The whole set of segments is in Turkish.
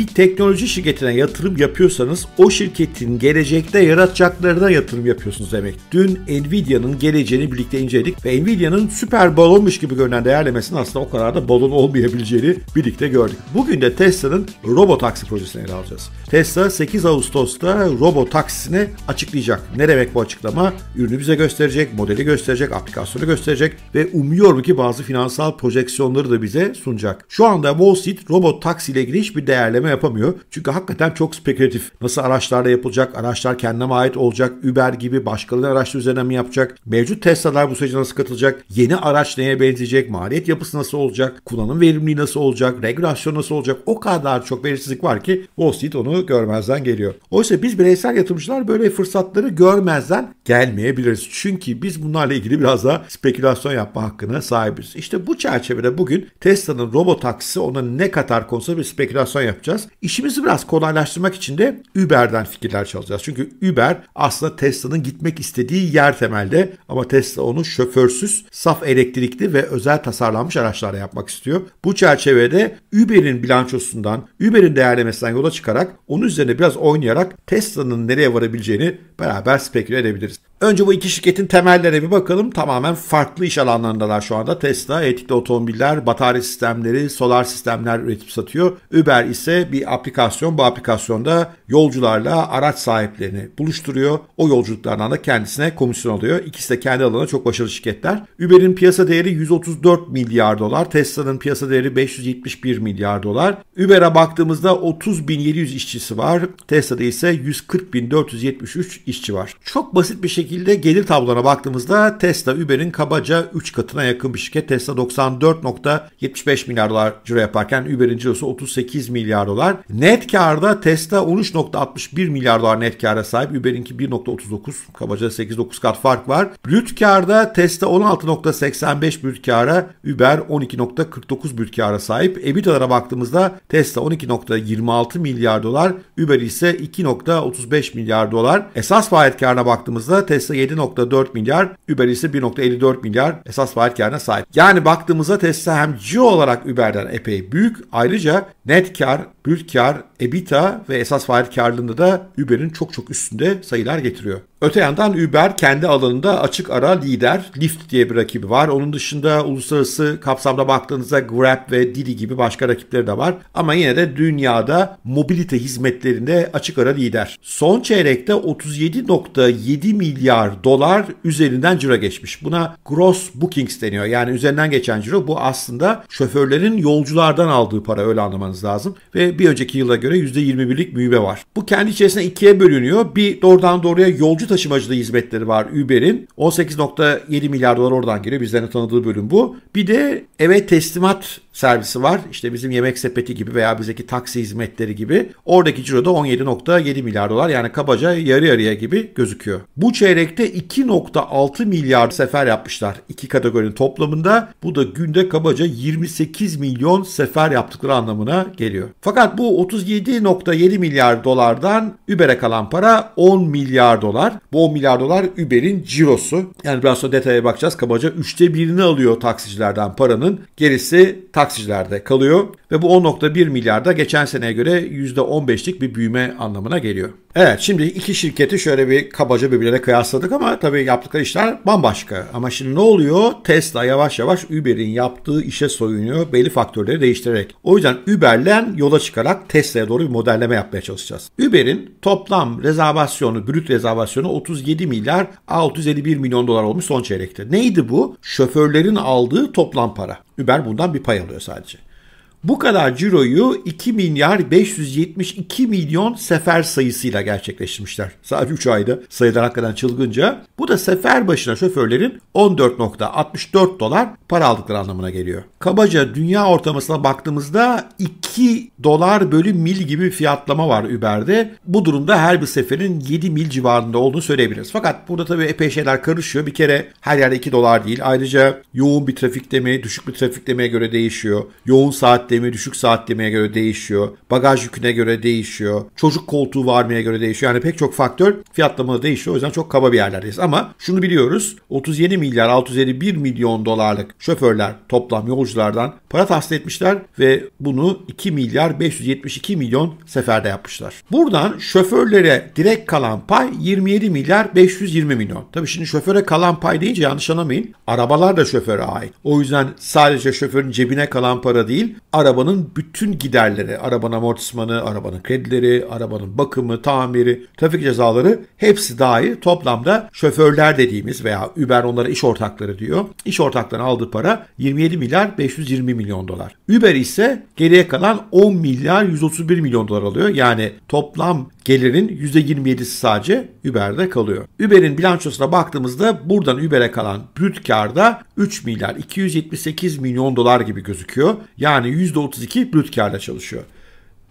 bir teknoloji şirketine yatırım yapıyorsanız o şirketin gelecekte yaratacaklarına yatırım yapıyorsunuz demek. Dün Nvidia'nın geleceğini birlikte inceledik ve Nvidia'nın süper balonmuş gibi görünen değerlemesinin aslında o kadar da balon olmayabileceğini birlikte gördük. Bugün de Tesla'nın robotaksi projesini ele alacağız. Tesla 8 Ağustos'ta robotaksisini açıklayacak. Ne demek bu açıklama? Ürünü bize gösterecek, modeli gösterecek, aplikasyonu gösterecek ve umuyorum ki bazı finansal projeksiyonları da bize sunacak. Şu anda Wall Street robot taksi ile ilgili hiçbir değerleme yapamıyor. Çünkü hakikaten çok spekülatif. Nasıl araçlarla yapılacak? Araçlar kendine mi ait olacak? Uber gibi başkalarının araçları üzerine mi yapacak? Mevcut Tesla'lar bu sürece nasıl katılacak? Yeni araç neye benzeyecek? Maliyet yapısı nasıl olacak? Kullanım verimliliği nasıl olacak? Regülasyon nasıl olacak? O kadar çok belirsizlik var ki Wall Street onu görmezden geliyor. Oysa biz bireysel yatırımcılar böyle fırsatları görmezden gelmeyebiliriz. Çünkü biz bunlarla ilgili biraz daha spekülasyon yapma hakkına sahibiz. İşte bu çerçevede bugün Tesla'nın robot robotaksi ona ne kadar konusunda bir spekülasyon yapacağız çalışacağız. İşimizi biraz kolaylaştırmak için de Uber'den fikirler çalacağız. Çünkü Uber aslında Tesla'nın gitmek istediği yer temelde ama Tesla onu şoförsüz, saf elektrikli ve özel tasarlanmış araçlarla yapmak istiyor. Bu çerçevede Uber'in bilançosundan, Uber'in değerlemesinden yola çıkarak onun üzerine biraz oynayarak Tesla'nın nereye varabileceğini beraber spekül edebiliriz. Önce bu iki şirketin temellerine bir bakalım. Tamamen farklı iş alanlarındalar şu anda. Tesla elektrikli otomobiller, batarya sistemleri, solar sistemler üretip satıyor. Uber ise bir aplikasyon. Bu aplikasyonda yolcularla araç sahiplerini buluşturuyor. O yolculuklardan da kendisine komisyon alıyor. İkisi de kendi alanında çok başarılı şirketler. Uber'in piyasa değeri 134 milyar dolar. Tesla'nın piyasa değeri 571 milyar dolar. Uber'a baktığımızda 30.700 işçisi var. Tesla'da ise 140.473 işçi var. Çok basit bir şekilde gelir tablona baktığımızda Tesla Uber'in kabaca 3 katına yakın bir şirket. Tesla 94.75 milyar dolar ciro yaparken Uber'in cirosu 38 milyar dolar. Net karda Tesla 13.61 milyar dolar net kara sahip. Uber'inki 1.39 kabaca 8-9 kat fark var. Brüt karda Tesla 16.85 brüt kara, Uber 12.49 brüt kara sahip. EBITDA'lara baktığımızda Tesla 12.26 milyar dolar, Uber ise 2.35 milyar dolar. Esas Esas faiz karına baktığımızda Tesla 7.4 milyar, Uber ise 1.54 milyar esas faiz karına sahip. Yani baktığımızda Tesla hem CEO olarak Uber'den epey büyük. Ayrıca net kar, brüt kar, EBITDA ve esas faiz karlılığında da Uber'in çok çok üstünde sayılar getiriyor. Öte yandan Uber kendi alanında açık ara lider. Lyft diye bir rakibi var. Onun dışında uluslararası kapsamda baktığınızda Grab ve Didi gibi başka rakipleri de var. Ama yine de dünyada mobilite hizmetlerinde açık ara lider. Son çeyrekte 37.7 milyar dolar üzerinden cira geçmiş. Buna gross bookings deniyor. Yani üzerinden geçen ciro bu aslında şoförlerin yolculardan aldığı para öyle anlamanız lazım. Ve bir önceki yıla göre %21'lik büyüme var. Bu kendi içerisinde ikiye bölünüyor. Bir doğrudan doğruya yolcu taşımacılığı hizmetleri var Uber'in. 18.7 milyar dolar oradan geliyor. Bizlerin tanıdığı bölüm bu. Bir de eve teslimat servisi var. İşte bizim yemek sepeti gibi veya bizdeki taksi hizmetleri gibi. Oradaki ciro da 17.7 milyar dolar. Yani kabaca yarı yarıya gibi gözüküyor. Bu çeyrekte 2.6 milyar sefer yapmışlar. iki kategorinin toplamında. Bu da günde kabaca 28 milyon sefer yaptıkları anlamına geliyor. Fakat bu 37.7 milyar dolardan Uber'e kalan para 10 milyar dolar. Bu 10 milyar dolar Uber'in cirosu. Yani biraz sonra detaya bakacağız. Kabaca 3'te birini alıyor taksicilerden paranın. Gerisi taksicilerde kalıyor. Ve bu 10.1 milyarda geçen seneye göre %15'lik bir büyüme anlamına geliyor. Evet şimdi iki şirketi şöyle bir kabaca birbirine kıyasladık ama tabii yaptıkları işler bambaşka. Ama şimdi ne oluyor? Tesla yavaş yavaş Uber'in yaptığı işe soyunuyor belli faktörleri değiştirerek. O yüzden Uber'le yola çıkarak Tesla'ya doğru bir modelleme yapmaya çalışacağız. Uber'in toplam rezervasyonu, brüt rezervasyonu 37 milyar 651 milyon dolar olmuş son çeyrekte. Neydi bu? Şoförlerin aldığı toplam para. Uber bundan bir pay alıyor sadece. Bu kadar ciroyu 2 milyar 572 milyon sefer sayısıyla gerçekleştirmişler. Sadece 3 ayda sayılar hakikaten çılgınca. Bu da sefer başına şoförlerin 14.64 dolar para aldıkları anlamına geliyor. Kabaca dünya ortamasına baktığımızda 2 dolar bölü mil gibi bir fiyatlama var Uber'de. Bu durumda her bir seferin 7 mil civarında olduğunu söyleyebiliriz. Fakat burada tabii epey şeyler karışıyor. Bir kere her yerde 2 dolar değil. Ayrıca yoğun bir trafikleme, düşük bir trafiklemeye göre değişiyor. Yoğun saat saatlemeye, düşük saatlemeye göre değişiyor. Bagaj yüküne göre değişiyor. Çocuk koltuğu var mıya göre değişiyor. Yani pek çok faktör fiyatlamada değişiyor. O yüzden çok kaba bir yerlerdeyiz. Ama şunu biliyoruz. 37 milyar 651 milyon dolarlık şoförler toplam yolculardan para tahsil etmişler ve bunu 2 milyar 572 milyon seferde yapmışlar. Buradan şoförlere direkt kalan pay 27 milyar 520 milyon. Tabii şimdi şoföre kalan pay deyince yanlış anlamayın. Arabalar da şoföre ait. O yüzden sadece şoförün cebine kalan para değil, arabanın bütün giderleri, arabanın amortismanı, arabanın kredileri, arabanın bakımı, tamiri, trafik cezaları hepsi dahil toplamda şoförler dediğimiz veya Uber onlara iş ortakları diyor. İş ortaklarının aldığı para 27 milyar 520 milyon dolar. Uber ise geriye kalan 10 milyar 131 milyon dolar alıyor. Yani toplam gelirin %27'si sadece Uber'de kalıyor. Uber'in bilançosuna baktığımızda buradan Uber'e kalan brüt karda 3 milyar 278 milyon dolar gibi gözüküyor. Yani %32 brüt karda çalışıyor.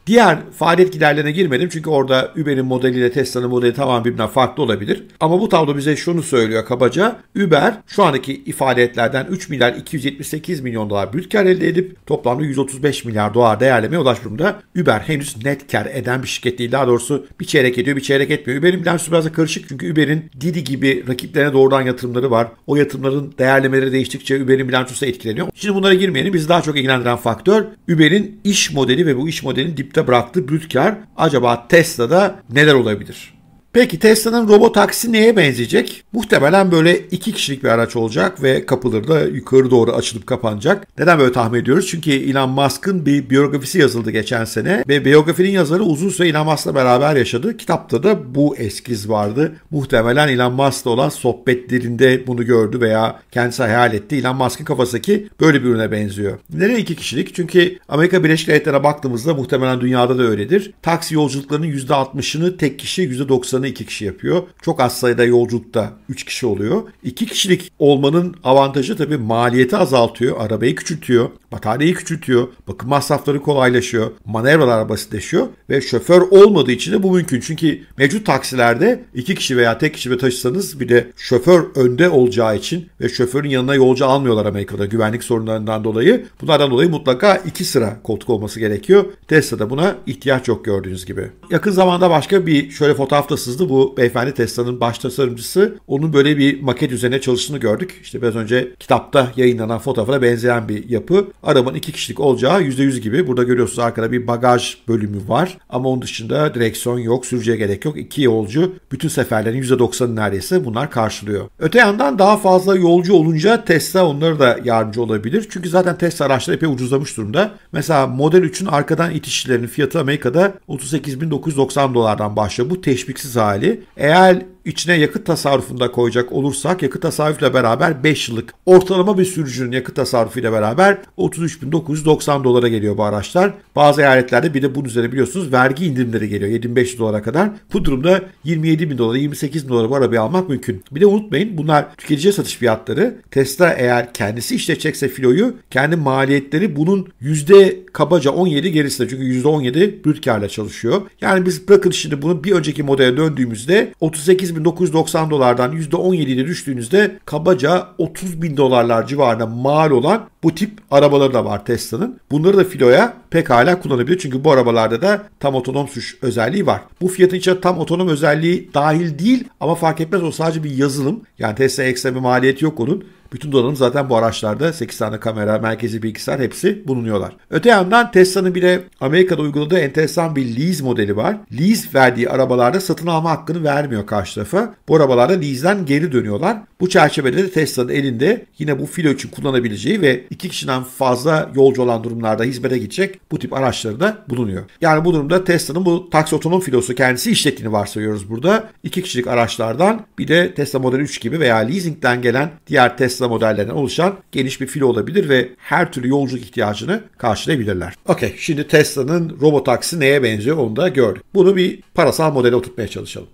Diğer faaliyet giderlerine girmedim çünkü orada Uber'in modeliyle Tesla'nın modeli tamamen birbirinden farklı olabilir. Ama bu tablo bize şunu söylüyor kabaca. Uber şu andaki faaliyetlerden 3 milyar 278 milyon dolar büyük kar elde edip toplamda 135 milyar dolar değerlemeye ulaşmış durumda. Uber henüz net kar eden bir şirket değil. Daha doğrusu bir çeyrek ediyor bir çeyrek etmiyor. Uber'in bilançosu biraz da karışık çünkü Uber'in Didi gibi rakiplerine doğrudan yatırımları var. O yatırımların değerlemeleri değiştikçe Uber'in bilançosu etkileniyor. Şimdi bunlara girmeyelim. Bizi daha çok ilgilendiren faktör Uber'in iş modeli ve bu iş modelin dipte açıkta bıraktığı büyük kar acaba Tesla'da neler olabilir? Peki Tesla'nın robot robotaksi neye benzeyecek? Muhtemelen böyle iki kişilik bir araç olacak ve kapıları da yukarı doğru açılıp kapanacak. Neden böyle tahmin ediyoruz? Çünkü Elon Musk'ın bir biyografisi yazıldı geçen sene ve biyografinin yazarı uzun süre Elon Musk'la beraber yaşadı. Kitapta da bu eskiz vardı. Muhtemelen Elon Musk'la olan sohbetlerinde bunu gördü veya kendisi hayal etti. Elon Musk'ın kafasındaki böyle bir ürüne benziyor. Neden iki kişilik? Çünkü Amerika Birleşik Devletleri'ne baktığımızda muhtemelen dünyada da öyledir. Taksi yolculuklarının %60'ını tek kişi, %90'ını 90'ı iki kişi yapıyor. Çok az sayıda yolculukta üç kişi oluyor. İki kişilik olmanın avantajı tabii maliyeti azaltıyor. Arabayı küçültüyor. Bataryayı küçültüyor, bakım masrafları kolaylaşıyor, manevralar basitleşiyor ve şoför olmadığı için de bu mümkün. Çünkü mevcut taksilerde iki kişi veya tek kişi ve taşısanız bir de şoför önde olacağı için ve şoförün yanına yolcu almıyorlar Amerika'da güvenlik sorunlarından dolayı. Bunlardan dolayı mutlaka iki sıra koltuk olması gerekiyor. Tesla'da buna ihtiyaç yok gördüğünüz gibi. Yakın zamanda başka bir şöyle fotoğraf da sızdı. Bu beyefendi Tesla'nın baş tasarımcısı. Onun böyle bir maket üzerine çalıştığını gördük. İşte biraz önce kitapta yayınlanan fotoğrafa benzeyen bir yapı arabanın iki kişilik olacağı %100 gibi. Burada görüyorsunuz arkada bir bagaj bölümü var ama onun dışında direksiyon yok, sürücüye gerek yok. İki yolcu bütün seferlerin %90'ı neredeyse bunlar karşılıyor. Öte yandan daha fazla yolcu olunca Tesla onlara da yardımcı olabilir. Çünkü zaten Tesla araçları epey ucuzlamış durumda. Mesela Model 3'ün arkadan itişçilerinin fiyatı Amerika'da 38.990 dolardan başlıyor. Bu teşviksiz hali. Eğer içine yakıt tasarrufunda koyacak olursak yakıt tasarrufla beraber 5 yıllık ortalama bir sürücünün yakıt tasarrufuyla beraber 33.990 dolara geliyor bu araçlar. Bazı eyaletlerde bir de bunun üzerine biliyorsunuz vergi indirimleri geliyor 7500 dolara kadar. Bu durumda 27 bin dolara 28 bin dolara bu arabayı almak mümkün. Bir de unutmayın bunlar tüketici satış fiyatları. Tesla eğer kendisi işletecekse filoyu kendi maliyetleri bunun yüzde kabaca 17 gerisinde. Çünkü yüzde %17 brüt karla çalışıyor. Yani biz bırakın şimdi bunu bir önceki modele döndüğümüzde 38 8.990 dolardan 17'de düştüğünüzde kabaca 30 bin dolarlar civarında mal olan bu tip arabaları da var Tesla'nın. Bunları da filoya pekala kullanabilir. Çünkü bu arabalarda da tam otonom sürüş özelliği var. Bu fiyatın içine tam otonom özelliği dahil değil ama fark etmez o sadece bir yazılım. Yani Tesla ekstra bir maliyeti yok onun. Bütün donanım zaten bu araçlarda 8 tane kamera, merkezi bilgisayar hepsi bulunuyorlar. Öte yandan Tesla'nın bile Amerika'da uyguladığı enteresan bir lease modeli var. Lease verdiği arabalarda satın alma hakkını vermiyor karşı tarafa. Bu arabalarda lease'den geri dönüyorlar. Bu çerçevede de Tesla'nın elinde yine bu filo için kullanabileceği ve iki kişiden fazla yolcu olan durumlarda hizmete gidecek bu tip araçları da bulunuyor. Yani bu durumda Tesla'nın bu taksi otonom filosu kendisi işlettiğini varsayıyoruz burada. İki kişilik araçlardan bir de Tesla Model 3 gibi veya leasingden gelen diğer Tesla Tesla modellerinden oluşan geniş bir filo olabilir ve her türlü yolculuk ihtiyacını karşılayabilirler. Okey şimdi Tesla'nın robotaksi neye benziyor onu da gördük. Bunu bir parasal modele oturtmaya çalışalım.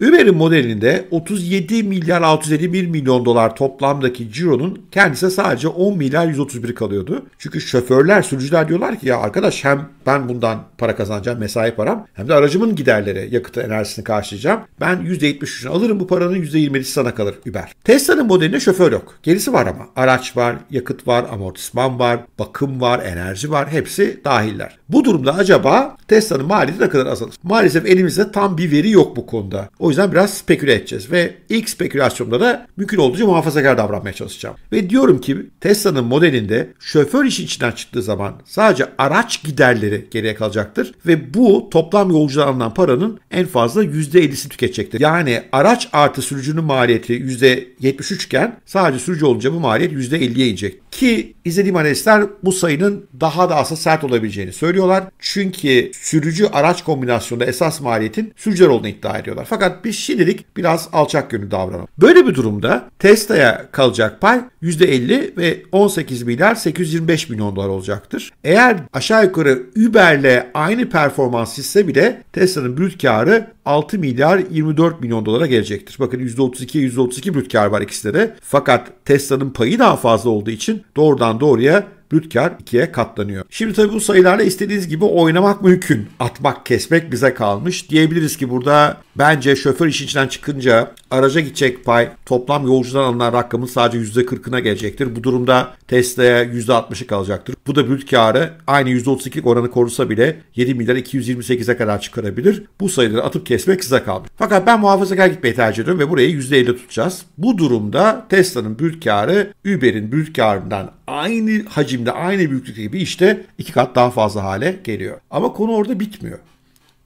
Uber'in modelinde 37 milyar 651 milyon dolar toplamdaki cironun kendisine sadece 10 milyar 131 kalıyordu. Çünkü şoförler, sürücüler diyorlar ki ya arkadaş hem ben bundan para kazanacağım, mesai param hem de aracımın giderleri, yakıtı, enerjisini karşılayacağım. Ben %73'ünü alırım bu paranın %20'si sana kalır Uber. Tesla'nın modelinde şoför yok. Gerisi var ama. Araç var, yakıt var, amortisman var, bakım var, enerji var. Hepsi dahiller. Bu durumda acaba Tesla'nın maliyeti ne kadar azalır? Maalesef elimizde tam bir veri yok bu konuda. O o yüzden biraz speküle edeceğiz ve ilk spekülasyonda da mümkün olduğunca muhafazakar davranmaya çalışacağım. Ve diyorum ki Tesla'nın modelinde şoför işi içinden çıktığı zaman sadece araç giderleri geriye kalacaktır ve bu toplam yolcudan alınan paranın en fazla %50'si tüketecektir. Yani araç artı sürücünün maliyeti %73 iken sadece sürücü olunca bu maliyet %50'ye inecek. Ki izlediğim analistler bu sayının daha da asla sert olabileceğini söylüyorlar. Çünkü sürücü araç kombinasyonunda esas maliyetin sürücüler olduğunu iddia ediyorlar. Fakat biz şimdilik biraz alçak gönüllü davranalım. Böyle bir durumda Tesla'ya kalacak pay %50 ve 18 milyar 825 milyon dolar olacaktır. Eğer aşağı yukarı Uber'le aynı performans hisse bile Tesla'nın brüt karı 6 milyar 24 milyon dolara gelecektir. Bakın %32'ye %32 brüt kar var ikisinde de. Fakat Tesla'nın payı daha fazla olduğu için doğrudan doğruya brüt ikiye katlanıyor. Şimdi tabii bu sayılarla istediğiniz gibi oynamak mümkün. Atmak, kesmek bize kalmış. Diyebiliriz ki burada bence şoför işin içinden çıkınca araca gidecek pay toplam yolcudan alınan rakamın sadece %40'ına gelecektir. Bu durumda Tesla'ya %60'ı kalacaktır. Bu da büyük karı aynı %32'lik oranı korusa bile 7 milyar 228'e kadar çıkarabilir. Bu sayıları atıp kesmek size kalmış. Fakat ben muhafazakar gitmeyi tercih ediyorum ve burayı %50 tutacağız. Bu durumda Tesla'nın büyük karı Uber'in büyük karından aynı hacimde aynı büyüklükte gibi işte iki kat daha fazla hale geliyor. Ama konu orada bitmiyor.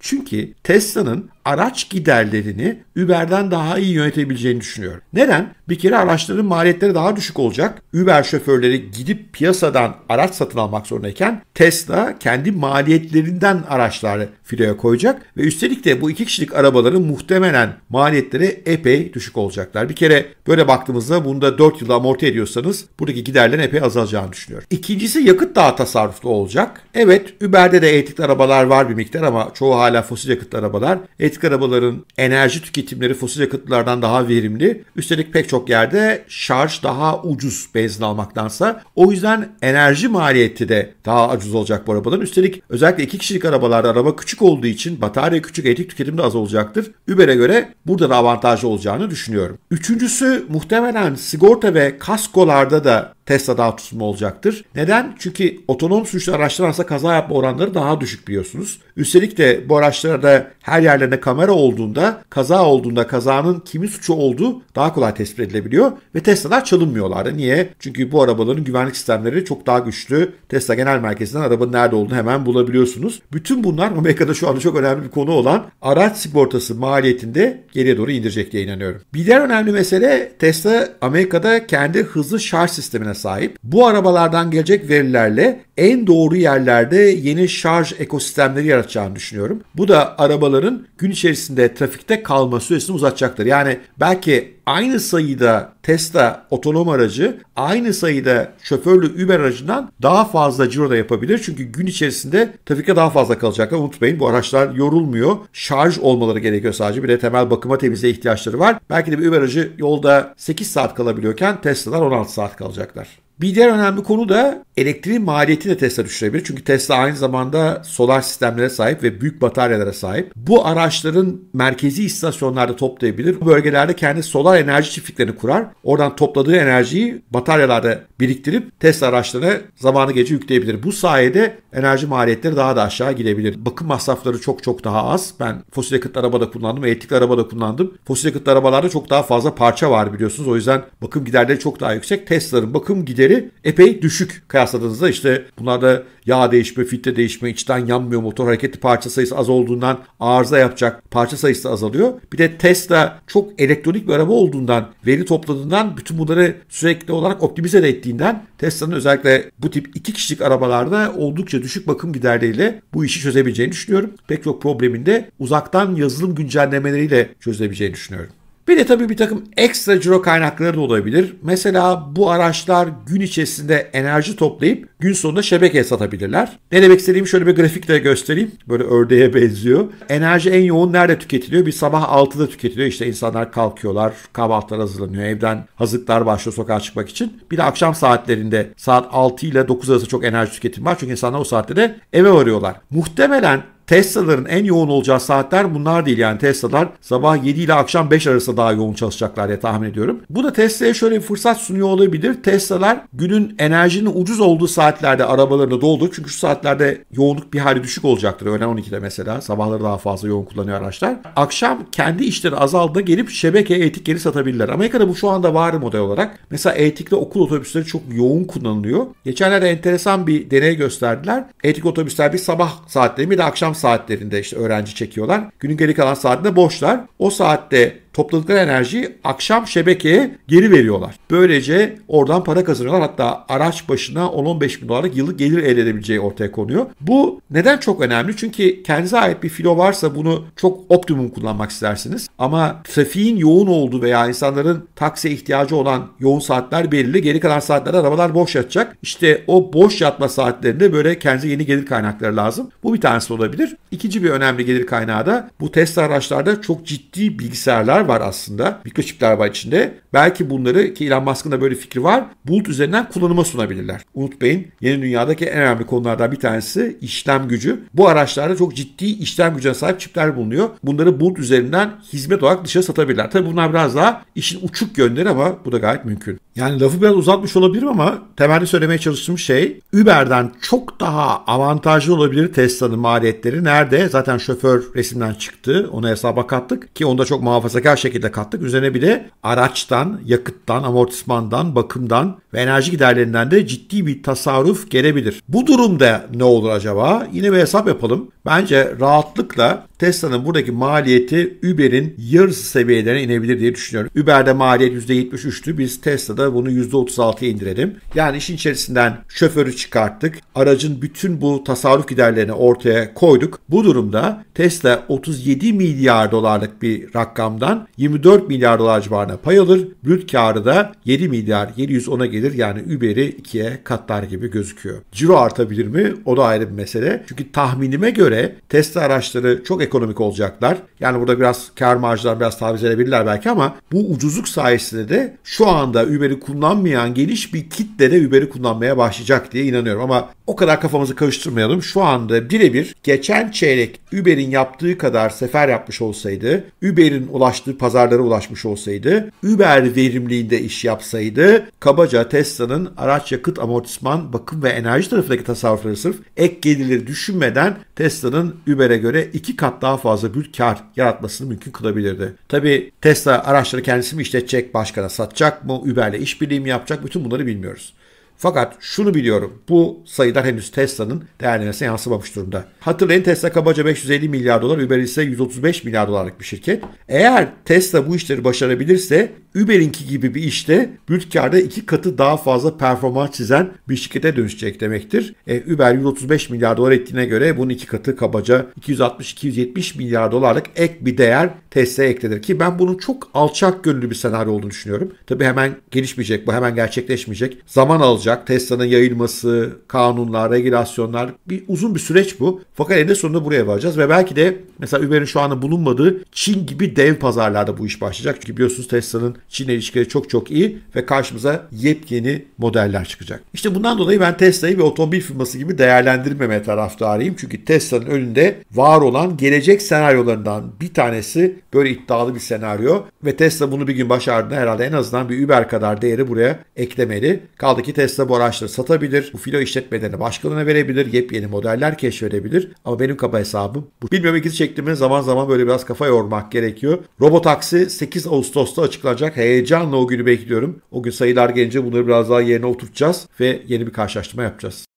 Çünkü Tesla'nın araç giderlerini Uber'den daha iyi yönetebileceğini düşünüyorum. Neden? Bir kere araçların maliyetleri daha düşük olacak. Uber şoförleri gidip piyasadan araç satın almak zorundayken Tesla kendi maliyetlerinden araçları filoya koyacak ve üstelik de bu iki kişilik arabaların muhtemelen maliyetleri epey düşük olacaklar. Bir kere böyle baktığımızda bunda 4 yılda amorti ediyorsanız buradaki giderlerin epey azalacağını düşünüyorum. İkincisi yakıt daha tasarruflu olacak. Evet Uber'de de elektrikli arabalar var bir miktar ama çoğu hala fosil yakıtlı arabalar. Et Elektrik arabaların enerji tüketimleri fosil yakıtlardan daha verimli. Üstelik pek çok yerde şarj daha ucuz benzin almaktansa. O yüzden enerji maliyeti de daha ucuz olacak bu arabaların. Üstelik özellikle iki kişilik arabalarda araba küçük olduğu için batarya küçük elektrik tüketimi de az olacaktır. Uber'e göre burada da avantajlı olacağını düşünüyorum. Üçüncüsü muhtemelen sigorta ve kaskolarda da Tesla daha tutumlu olacaktır. Neden? Çünkü otonom suçlu araçlar arasında kaza yapma oranları daha düşük biliyorsunuz. Üstelik de bu araçlarda her yerlerinde kamera olduğunda, kaza olduğunda kazanın kimin suçu olduğu daha kolay tespit edilebiliyor ve Tesla'lar çalınmıyorlar. Niye? Çünkü bu arabaların güvenlik sistemleri çok daha güçlü. Tesla Genel Merkezi'nden arabanın nerede olduğunu hemen bulabiliyorsunuz. Bütün bunlar Amerika'da şu anda çok önemli bir konu olan araç sigortası maliyetinde geriye doğru indirecek diye inanıyorum. Bir diğer önemli mesele Tesla Amerika'da kendi hızlı şarj sistemine sahip. Bu arabalardan gelecek verilerle en doğru yerlerde yeni şarj ekosistemleri yaratacağını düşünüyorum. Bu da arabaların gün içerisinde trafikte kalma süresini uzatacaktır. Yani belki aynı sayıda Tesla otonom aracı aynı sayıda şoförlü Uber aracından daha fazla ciro da yapabilir. Çünkü gün içerisinde trafikte daha fazla kalacaklar. Unutmayın bu araçlar yorulmuyor. Şarj olmaları gerekiyor sadece. Bir de temel bakıma temizliğe ihtiyaçları var. Belki de bir Uber aracı yolda 8 saat kalabiliyorken Tesla'lar 16 saat kalacaklar. Bir diğer önemli konu da elektriğin maliyeti de Tesla düşürebilir. Çünkü Tesla aynı zamanda solar sistemlere sahip ve büyük bataryalara sahip. Bu araçların merkezi istasyonlarda toplayabilir. Bu bölgelerde kendi solar enerji çiftliklerini kurar. Oradan topladığı enerjiyi bataryalarda biriktirip Tesla araçlarına zamanı gece yükleyebilir. Bu sayede enerji maliyetleri daha da aşağı gidebilir. Bakım masrafları çok çok daha az. Ben fosil yakıtlı arabada kullandım, elektrikli arabada kullandım. Fosil yakıtlı arabalarda çok daha fazla parça var biliyorsunuz. O yüzden bakım giderleri çok daha yüksek. Tesla'nın bakım gideri riskleri epey düşük kıyasladığınızda işte bunlarda yağ değişme, filtre değişme, içten yanmıyor motor hareketi parça sayısı az olduğundan arıza yapacak parça sayısı da azalıyor. Bir de Tesla çok elektronik bir araba olduğundan, veri topladığından bütün bunları sürekli olarak optimize de ettiğinden Tesla'nın özellikle bu tip iki kişilik arabalarda oldukça düşük bakım giderleriyle bu işi çözebileceğini düşünüyorum. Pek çok probleminde uzaktan yazılım güncellemeleriyle çözebileceğini düşünüyorum. Bir de tabii bir takım ekstra ciro kaynakları da olabilir. Mesela bu araçlar gün içerisinde enerji toplayıp gün sonunda şebekeye satabilirler. Ne demek istediğimi şöyle bir grafikle göstereyim. Böyle ördeğe benziyor. Enerji en yoğun nerede tüketiliyor? Bir sabah 6'da tüketiliyor. İşte insanlar kalkıyorlar, kahvaltılar hazırlanıyor. Evden hazırlıklar başlıyor sokağa çıkmak için. Bir de akşam saatlerinde saat 6 ile 9 arası çok enerji tüketimi var. Çünkü insanlar o saatte de eve varıyorlar. Muhtemelen Tesla'ların en yoğun olacağı saatler bunlar değil. Yani Tesla'lar sabah 7 ile akşam 5 arası daha yoğun çalışacaklar diye tahmin ediyorum. Bu da Tesla'ya şöyle bir fırsat sunuyor olabilir. Tesla'lar günün enerjinin ucuz olduğu saatlerde arabalarını doldur. Çünkü şu saatlerde yoğunluk bir hali düşük olacaktır. Öğlen 12'de mesela. Sabahları daha fazla yoğun kullanıyor araçlar. Akşam kendi işleri azaldığında gelip şebekeye etikleri satabilirler. Amerika'da bu şu anda var model olarak. Mesela etikli okul otobüsleri çok yoğun kullanılıyor. Geçenlerde enteresan bir deney gösterdiler. Etik otobüsler bir sabah saatlerinde bir de akşam akşam saatlerinde işte öğrenci çekiyorlar. Günün geri kalan saatinde boşlar. O saatte topladıkları enerjiyi akşam şebekeye geri veriyorlar. Böylece oradan para kazanıyorlar. Hatta araç başına 10-15 bin dolarlık yıllık gelir elde edebileceği ortaya konuyor. Bu neden çok önemli? Çünkü kendinize ait bir filo varsa bunu çok optimum kullanmak istersiniz. Ama trafiğin yoğun olduğu veya insanların taksiye ihtiyacı olan yoğun saatler belirli. Geri kalan saatlerde arabalar boş yatacak. İşte o boş yatma saatlerinde böyle kendinize yeni gelir kaynakları lazım. Bu bir tanesi olabilir. İkinci bir önemli gelir kaynağı da bu Tesla araçlarda çok ciddi bilgisayarlar çipler var aslında. Mikroçipler var içinde. Belki bunları ki Elon Musk'ın da böyle fikri var. Bulut üzerinden kullanıma sunabilirler. Unutmayın yeni dünyadaki en önemli konulardan bir tanesi işlem gücü. Bu araçlarda çok ciddi işlem gücüne sahip çipler bulunuyor. Bunları bulut üzerinden hizmet olarak dışarı satabilirler. Tabii bunlar biraz daha işin uçuk yönleri ama bu da gayet mümkün. Yani lafı biraz uzatmış olabilirim ama temelde söylemeye çalıştığım şey Uber'den çok daha avantajlı olabilir Tesla'nın maliyetleri. Nerede? Zaten şoför resimden çıktı. Onu hesaba kattık ki onu da çok muhafazakar şekilde kattık. Üzerine bir de araçtan, yakıttan, amortismandan, bakımdan ve enerji giderlerinden de ciddi bir tasarruf gelebilir. Bu durumda ne olur acaba? Yine bir hesap yapalım. Bence rahatlıkla Tesla'nın buradaki maliyeti Uber'in yarısı seviyelerine inebilir diye düşünüyorum. Uber'de maliyet %73'tü. Biz Tesla'da da bunu %36'ya indirelim. Yani işin içerisinden şoförü çıkarttık. Aracın bütün bu tasarruf giderlerini ortaya koyduk. Bu durumda Tesla 37 milyar dolarlık bir rakamdan 24 milyar dolar civarına pay alır. Brüt karı da 7 milyar 710'a gelir. Yani Uber'i ikiye katlar gibi gözüküyor. Ciro artabilir mi? O da ayrı bir mesele. Çünkü tahminime göre Tesla araçları çok ekonomik olacaklar. Yani burada biraz kar marjından biraz taviz verebilirler belki ama bu ucuzluk sayesinde de şu anda Uber'i Uber'i kullanmayan geniş bir kitle de Uber'i kullanmaya başlayacak diye inanıyorum. Ama o kadar kafamızı karıştırmayalım. Şu anda birebir geçen çeyrek Uber'in yaptığı kadar sefer yapmış olsaydı, Uber'in ulaştığı pazarlara ulaşmış olsaydı, Uber verimliğinde iş yapsaydı, kabaca Tesla'nın araç yakıt amortisman, bakım ve enerji tarafındaki tasarrufları sırf ek gelirleri düşünmeden Tesla'nın Uber'e göre iki kat daha fazla bir kar yaratmasını mümkün kılabilirdi. Tabi Tesla araçları kendisi mi işletecek, başkana satacak mı, Uber'le işbirliği mi yapacak bütün bunları bilmiyoruz. Fakat şunu biliyorum. Bu sayılar henüz Tesla'nın değerlemesine yansımamış durumda. Hatırlayın Tesla kabaca 550 milyar dolar, Uber ise 135 milyar dolarlık bir şirket. Eğer Tesla bu işleri başarabilirse Uber'inki gibi bir işte mülkkarda iki katı daha fazla performans çizen bir şirkete dönüşecek demektir. E, Uber 135 milyar dolar ettiğine göre bunun iki katı kabaca 260-270 milyar dolarlık ek bir değer Tesla'ya eklenir ki ben bunun çok alçak gönüllü bir senaryo olduğunu düşünüyorum. Tabii hemen gelişmeyecek bu hemen gerçekleşmeyecek. Zaman alacak alacak. Tesla'nın yayılması, kanunlar, regülasyonlar bir uzun bir süreç bu. Fakat en sonunda buraya varacağız ve belki de mesela Uber'in şu anda bulunmadığı Çin gibi dev pazarlarda bu iş başlayacak. Çünkü biliyorsunuz Tesla'nın Çin ilişkileri çok çok iyi ve karşımıza yepyeni modeller çıkacak. İşte bundan dolayı ben Tesla'yı bir otomobil firması gibi değerlendirmeme taraftarıyım. Çünkü Tesla'nın önünde var olan gelecek senaryolarından bir tanesi böyle iddialı bir senaryo ve Tesla bunu bir gün başardığında herhalde en azından bir Uber kadar değeri buraya eklemeli. Kaldı ki Tesla Tesla bu araçları satabilir. Bu filo işletmelerini başkalarına verebilir. Yepyeni modeller keşfedebilir. Ama benim kaba hesabım bu. Bilmem ikizi çektiğimi zaman zaman böyle biraz kafa yormak gerekiyor. Robotaksi 8 Ağustos'ta açıklanacak. Heyecanla o günü bekliyorum. O gün sayılar gelince bunları biraz daha yerine oturtacağız ve yeni bir karşılaştırma yapacağız.